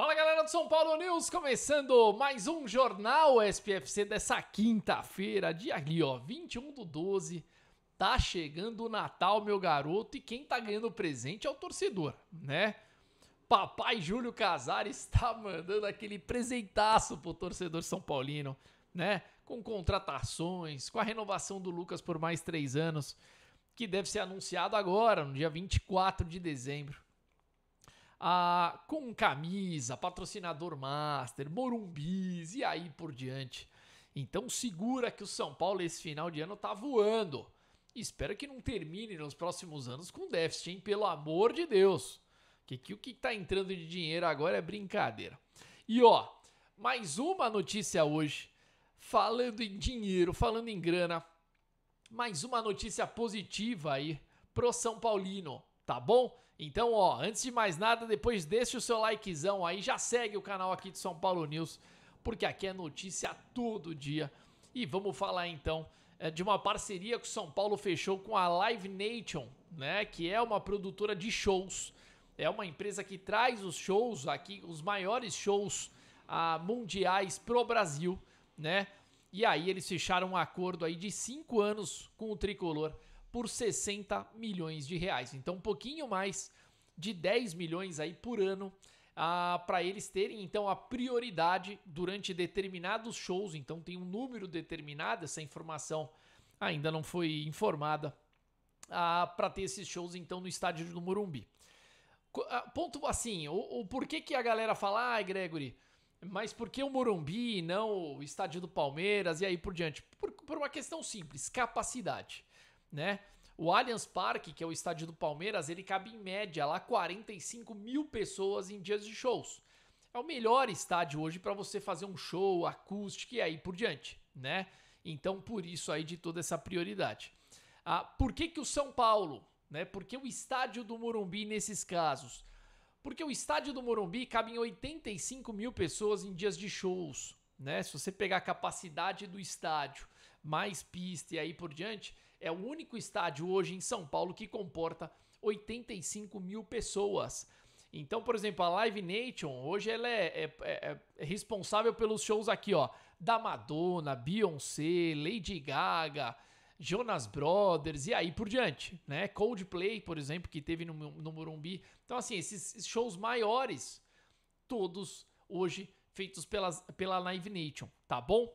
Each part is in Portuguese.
Fala galera do São Paulo News, começando mais um Jornal SPFC dessa quinta-feira, dia ali ó, 21 do 12. Tá chegando o Natal, meu garoto, e quem tá ganhando presente é o torcedor, né? Papai Júlio Casar está mandando aquele presentaço pro torcedor São Paulino, né? Com contratações, com a renovação do Lucas por mais três anos, que deve ser anunciado agora, no dia 24 de dezembro ah, com camisa, patrocinador master, morumbis e aí por diante. Então segura que o São Paulo esse final de ano tá voando. Espero que não termine nos próximos anos com déficit, hein? Pelo amor de Deus. Que, que o que tá entrando de dinheiro agora é brincadeira. E ó, mais uma notícia hoje. Falando em dinheiro, falando em grana, mais uma notícia positiva aí pro São Paulino, tá bom? Então, ó, antes de mais nada, depois deixa o seu likezão aí, já segue o canal aqui de São Paulo News, porque aqui é notícia todo dia. E vamos falar então é, de uma parceria que o São Paulo fechou com a Live Nation, né, que é uma produtora de shows. É uma empresa que traz os shows aqui, os maiores shows ah, mundiais pro Brasil, né? E aí eles fecharam um acordo aí de cinco anos com o Tricolor por 60 milhões de reais. Então, um pouquinho mais de 10 milhões aí por ano ah, para eles terem então a prioridade durante determinados shows. Então, tem um número determinado. Essa informação ainda não foi informada ah, para ter esses shows então no estádio do Morumbi. Ah, ponto assim, o, o porquê que a galera fala, ah, Gregory, mas por que o Morumbi e não o estádio do Palmeiras e aí por diante? Por, por uma questão simples, capacidade né? O Allianz Parque, que é o estádio do Palmeiras, ele cabe em média lá 45 mil pessoas em dias de shows. É o melhor estádio hoje para você fazer um show acústico e aí por diante, né? Então por isso aí de toda essa prioridade. Ah, por que, que o São Paulo, né? Por que o estádio do Morumbi nesses casos? Porque o estádio do Morumbi cabe em 85 mil pessoas em dias de shows, né? Se você pegar a capacidade do estádio, mais pista e aí por diante, é o único estádio hoje em São Paulo que comporta 85 mil pessoas. Então, por exemplo, a Live Nation hoje ela é, é, é, é, responsável pelos shows aqui, ó, da Madonna, Beyoncé, Lady Gaga, Jonas Brothers e aí por diante, né? Coldplay, por exemplo, que teve no, no Morumbi. Então, assim, esses shows maiores, todos hoje feitos pelas, pela Live Nation, tá bom?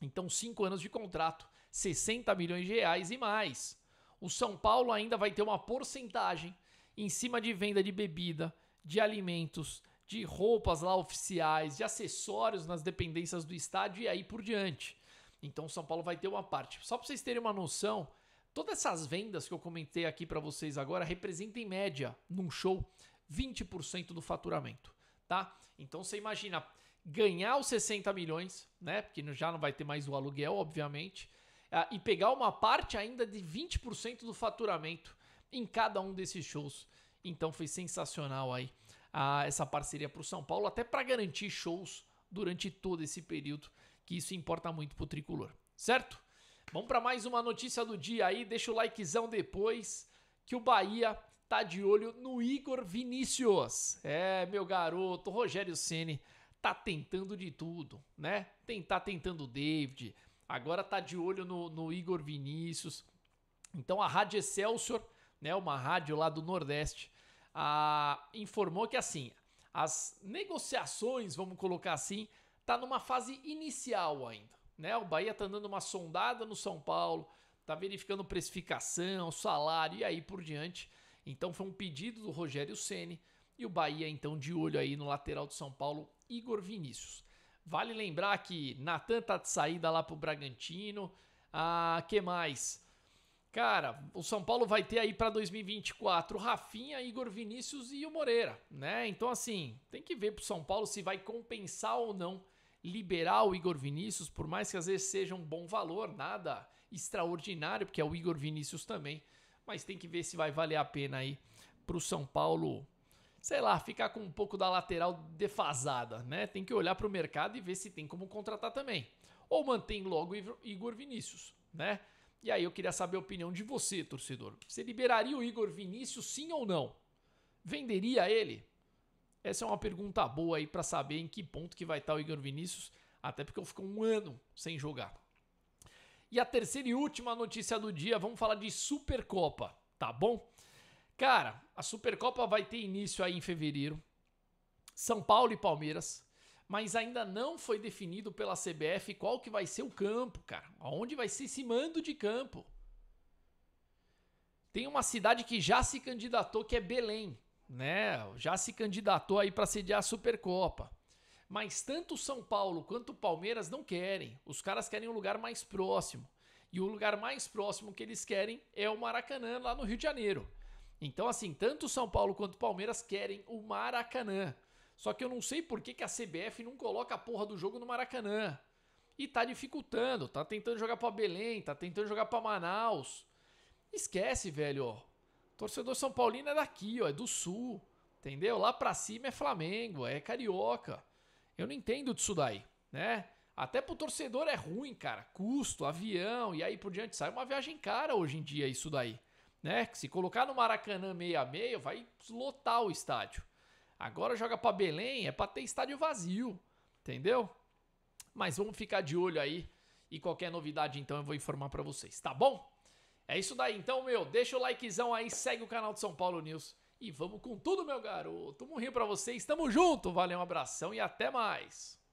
Então, cinco anos de contrato, 60 milhões de reais e mais. O São Paulo ainda vai ter uma porcentagem em cima de venda de bebida, de alimentos, de roupas lá oficiais, de acessórios nas dependências do estádio e aí por diante. Então, o São Paulo vai ter uma parte. Só para vocês terem uma noção, todas essas vendas que eu comentei aqui para vocês agora representam em média num show 20% do faturamento, tá? Então, você imagina ganhar os 60 milhões, né? Porque já não vai ter mais o aluguel, obviamente, ah, e pegar uma parte ainda de 20% do faturamento em cada um desses shows. Então foi sensacional aí ah, essa parceria para o São Paulo, até para garantir shows durante todo esse período, que isso importa muito para o tricolor, certo? Vamos para mais uma notícia do dia aí, deixa o likezão depois, que o Bahia tá de olho no Igor Vinícius. É, meu garoto, Rogério Ceni tá tentando de tudo, né? Tem, tá tentando o David, agora tá de olho no, no Igor Vinícius. Então a Rádio Excelsior, né, uma rádio lá do Nordeste, a, informou que assim, as negociações, vamos colocar assim, tá numa fase inicial ainda, né? O Bahia tá dando uma sondada no São Paulo, tá verificando precificação, salário e aí por diante. Então foi um pedido do Rogério Ceni e o Bahia, então, de olho aí no lateral de São Paulo, Igor Vinícius. Vale lembrar que Natan tá de saída lá pro Bragantino. Ah, que mais? Cara, o São Paulo vai ter aí para 2024 Rafinha, Igor Vinícius e o Moreira, né? Então, assim, tem que ver pro São Paulo se vai compensar ou não liberar o Igor Vinícius, por mais que às vezes seja um bom valor, nada extraordinário, porque é o Igor Vinícius também. Mas tem que ver se vai valer a pena aí pro São Paulo sei lá, ficar com um pouco da lateral defasada, né? Tem que olhar para o mercado e ver se tem como contratar também. Ou mantém logo Igor Vinícius, né? E aí eu queria saber a opinião de você, torcedor. Você liberaria o Igor Vinícius sim ou não? Venderia ele? Essa é uma pergunta boa aí para saber em que ponto que vai estar tá o Igor Vinícius, até porque eu fico um ano sem jogar. E a terceira e última notícia do dia, vamos falar de Supercopa, tá bom? Cara, a Supercopa vai ter início aí em fevereiro. São Paulo e Palmeiras. Mas ainda não foi definido pela CBF qual que vai ser o campo, cara. Onde vai ser esse mando de campo? Tem uma cidade que já se candidatou, que é Belém, né? Já se candidatou aí para sediar a Supercopa. Mas tanto São Paulo quanto o Palmeiras não querem. Os caras querem um lugar mais próximo. E o lugar mais próximo que eles querem é o Maracanã, lá no Rio de Janeiro. Então, assim, tanto São Paulo quanto Palmeiras querem o Maracanã. Só que eu não sei por que, que a CBF não coloca a porra do jogo no Maracanã. E tá dificultando, tá tentando jogar para Belém, tá tentando jogar para Manaus. Esquece, velho, ó. Torcedor São Paulino é daqui, ó, é do sul. Entendeu? Lá pra cima é Flamengo, é carioca. Eu não entendo disso daí, né? Até pro torcedor é ruim, cara. Custo, avião e aí por diante. Sai uma viagem cara hoje em dia isso daí né? Que se colocar no Maracanã meia meia, vai lotar o estádio. Agora joga para Belém, é para ter estádio vazio, entendeu? Mas vamos ficar de olho aí e qualquer novidade então eu vou informar para vocês, tá bom? É isso daí, então, meu, deixa o likezão aí, segue o canal do São Paulo News e vamos com tudo, meu garoto. Um rio para vocês, tamo junto, valeu, um abração e até mais.